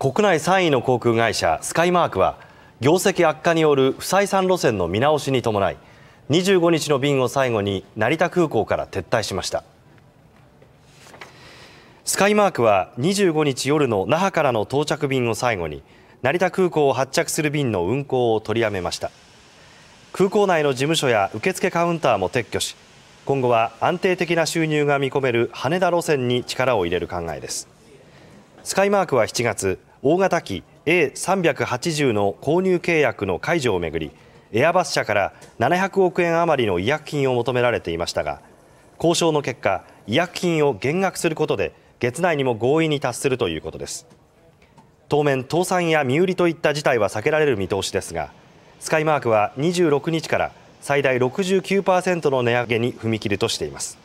国内3位の航空会社スカイマークは業績悪化による不採算路線の見直しに伴い25日の便を最後に成田空港から撤退しましたスカイマークは25日夜の那覇からの到着便を最後に成田空港を発着する便の運航を取りやめました空港内の事務所や受付カウンターも撤去し今後は安定的な収入が見込める羽田路線に力を入れる考えですスカイマークは7月大型機 A380 の購入契約の解除をめぐりエアバス社から700億円余りの違約金を求められていましたが交渉の結果違約金を減額することで月内にも合意に達するということです当面倒産や身売りといった事態は避けられる見通しですがスカイマークは26日から最大69%の値上げに踏み切るとしています